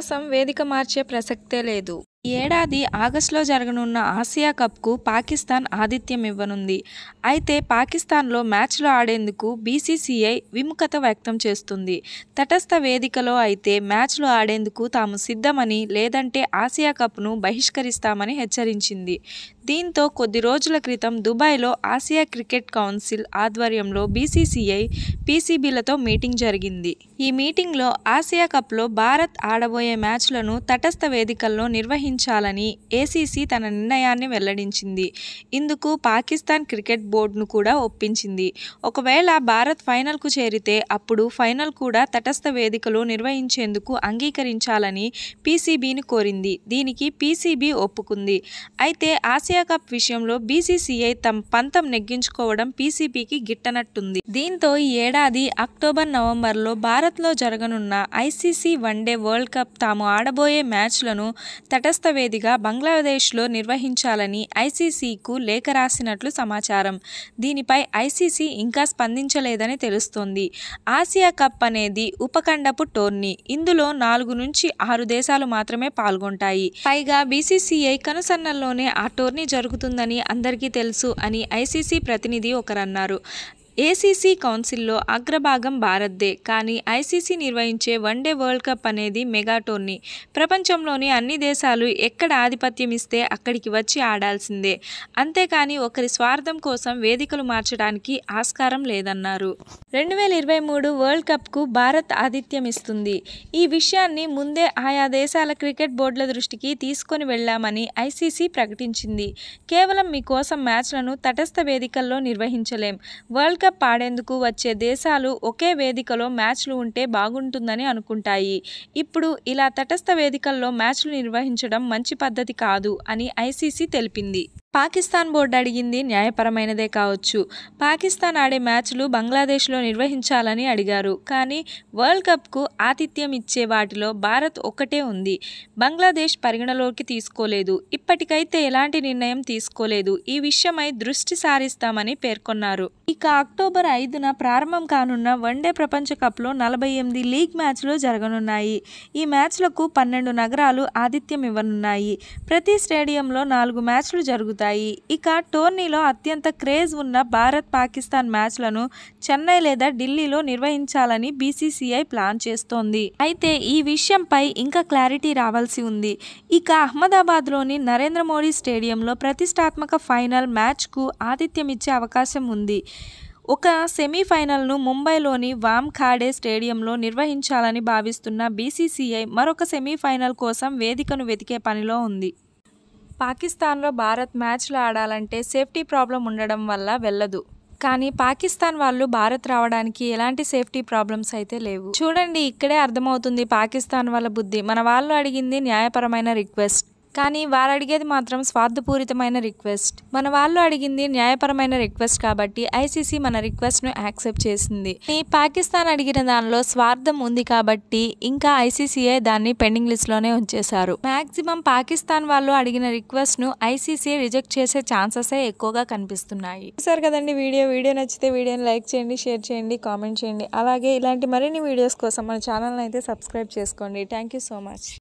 కోసం వేదిక మార్చే ప్రసక్తే లేదు ఈ ఏడాది ఆగస్టులో జరగనున్న ఆసియా కప్కు పాకిస్తాన్ ఆతిథ్యం ఇవ్వనుంది అయితే పాకిస్తాన్లో మ్యాచ్లు ఆడేందుకు బీసీసీఐ విముఖత వ్యక్తం చేస్తుంది తటస్థ వేదికలో అయితే మ్యాచ్లు ఆడేందుకు తాము సిద్ధమని లేదంటే ఆసియా కప్ను బహిష్కరిస్తామని హెచ్చరించింది దీంతో కొద్ది రోజుల క్రితం దుబాయ్లో ఆసియా క్రికెట్ కౌన్సిల్ ఆధ్వర్యంలో బీసీసీఐ పీసీబీలతో మీటింగ్ జరిగింది ఈ మీటింగ్లో ఆసియా కప్లో భారత్ ఆడబోయే మ్యాచ్లను తటస్థ వేదికల్లో నిర్వహించాలని ఏసీసీ తన నిర్ణయాన్ని వెల్లడించింది ఇందుకు పాకిస్తాన్ క్రికెట్ బోర్డును కూడా ఒప్పించింది ఒకవేళ భారత్ ఫైనల్కు చేరితే అప్పుడు ఫైనల్ కూడా తటస్థ వేదికలో నిర్వహించేందుకు అంగీకరించాలని పీసీబీని కోరింది దీనికి పీసీబీ ఒప్పుకుంది అయితే ఆసియా ఆసియా కప్ విషయంలో బీసీసీఐ తమ పంతం నెగ్గించుకోవడం పీసీబీకి గిట్టనట్టుంది దీంతో ఈ ఏడాది అక్టోబర్ నవంబర్లో భారత్లో జరగనున్న ఐసీసీ వన్డే వరల్డ్ కప్ తాము ఆడబోయే మ్యాచ్లను తటస్థ వేదిగా బంగ్లాదేశ్లో నిర్వహించాలని ఐసీసీకు లేఖ రాసినట్లు సమాచారం దీనిపై ఐసీసీ ఇంకా స్పందించలేదని తెలుస్తోంది ఆసియా కప్ అనేది ఉపఖండపు టోర్నీ ఇందులో నాలుగు నుంచి ఆరు దేశాలు మాత్రమే పాల్గొంటాయి పైగా బీసీసీఐ కనుసన్నల్లోనే ఆ టోర్నీ జరుగుతుందని అందరికీ తెలుసు అని ఐసీసీ ప్రతినిధి ఒకరన్నారు ఏసీసీ కౌన్సిల్లో అగ్రభాగం భారత్దే కానీ ఐసీసీ నిర్వహించే వన్డే వరల్డ్ కప్ అనేది మెగా టోర్నీ ప్రపంచంలోని అన్ని దేశాలు ఎక్కడ ఆధిపత్యం ఇస్తే అక్కడికి వచ్చి ఆడాల్సిందే అంతేకాని ఒకరి స్వార్థం కోసం వేదికలు మార్చడానికి ఆస్కారం లేదన్నారు రెండు వేల ఇరవై మూడు వరల్డ్ కప్కు భారత్ ఆతిథ్యం ఇస్తుంది ఈ విషయాన్ని ముందే ఆయా దేశాల క్రికెట్ బోర్డుల దృష్టికి తీసుకొని వెళ్లామని ఐసీసీ ప్రకటించింది కేవలం మీకోసం మ్యాచ్లను తటస్థ వేదికల్లో నిర్వహించలేం వరల్డ్ వరల్డ్ కప్ ఆడేందుకు వచ్చే దేశాలు ఒకే వేదికలో మ్యాచ్లు ఉంటే బాగుంటుందని అనుకుంటాయి ఇప్పుడు ఇలా తటస్థ వేదికల్లో మ్యాచ్లు నిర్వహించడం మంచి పద్ధతి కాదు అని ఐసీసీ తెలిపింది పాకిస్తాన్ బోర్డు అడిగింది న్యాయపరమైనదే కావచ్చు పాకిస్తాన్ ఆడే మ్యాచ్లు బంగ్లాదేశ్లో నిర్వహించాలని అడిగారు కానీ వరల్డ్ కప్కు ఆతిథ్యం ఇచ్చే వాటిలో భారత్ ఒక్కటే ఉంది బంగ్లాదేశ్ పరిగణలోకి తీసుకోలేదు ఇప్పటికైతే ఎలాంటి నిర్ణయం తీసుకోలేదు ఈ విషయమై దృష్టి సారిస్తామని పేర్కొన్నారు ఇక అక్టోబర్ ఐదున ప్రారంభం కానున్న వన్డే ప్రపంచ కప్లో నలభై ఎనిమిది లీగ్ మ్యాచ్లు జరగనున్నాయి ఈ మ్యాచ్లకు పన్నెండు నగరాలు ఆతిథ్యం ఇవ్వనున్నాయి ప్రతి స్టేడియంలో నాలుగు మ్యాచ్లు జరుగుతాయి జరుగుతాయి ఇక టోర్నీలో అత్యంత క్రేజ్ ఉన్న భారత్ పాకిస్తాన్ మ్యాచ్లను చెన్నై లేదా ఢిల్లీలో నిర్వహించాలని బీసీసీఐ ప్లాన్ చేస్తోంది అయితే ఈ విషయంపై ఇంకా క్లారిటీ రావాల్సి ఉంది ఇక అహ్మదాబాద్లోని నరేంద్ర మోడీ స్టేడియంలో ప్రతిష్టాత్మక ఫైనల్ మ్యాచ్కు ఆతిథ్యం ఇచ్చే అవకాశం ఉంది ఒక సెమీఫైనల్ను ముంబైలోని వామ్ఖాడే స్టేడియంలో నిర్వహించాలని భావిస్తున్న బీసీసీఐ మరొక సెమీఫైనల్ కోసం వేదికను వెతికే పనిలో ఉంది పాకిస్తాన్లో భారత్ మ్యాచ్లు ఆడాలంటే సేఫ్టీ ప్రాబ్లం ఉండడం వల్ల వెళ్ళదు కానీ పాకిస్తాన్ వాళ్ళు భారత్ రావడానికి ఎలాంటి సేఫ్టీ ప్రాబ్లమ్స్ అయితే లేవు చూడండి ఇక్కడే అర్థమవుతుంది పాకిస్తాన్ వాళ్ళ బుద్ధి మన వాళ్ళు అడిగింది న్యాయపరమైన రిక్వెస్ట్ కానీ వారు అడిగేది మాత్రం స్వార్థపూరితమైన రిక్వెస్ట్ మన వాళ్ళు అడిగింది న్యాయపరమైన రిక్వెస్ట్ కాబట్టి ఐసీసీ మన రిక్వెస్ట్ను యాక్సెప్ట్ చేసింది పాకిస్తాన్ అడిగిన దానిలో స్వార్థం ఉంది కాబట్టి ఇంకా ఐసీసీఏ దాన్ని పెండింగ్ లిస్ట్లోనే ఉంచేశారు మాక్సిమం పాకిస్తాన్ వాళ్ళు అడిగిన రిక్వెస్ట్ను ఐసీసీ రిజెక్ట్ చేసే ఛాన్సెస్ ఎక్కువగా కనిపిస్తున్నాయి సార్ కదండి వీడియో వీడియో నచ్చితే వీడియోని లైక్ చేయండి షేర్ చేయండి కామెంట్ చేయండి అలాగే ఇలాంటి మరిన్ని వీడియోస్ కోసం మన ఛానల్ అయితే సబ్స్క్రైబ్ చేసుకోండి థ్యాంక్ యూ సో మచ్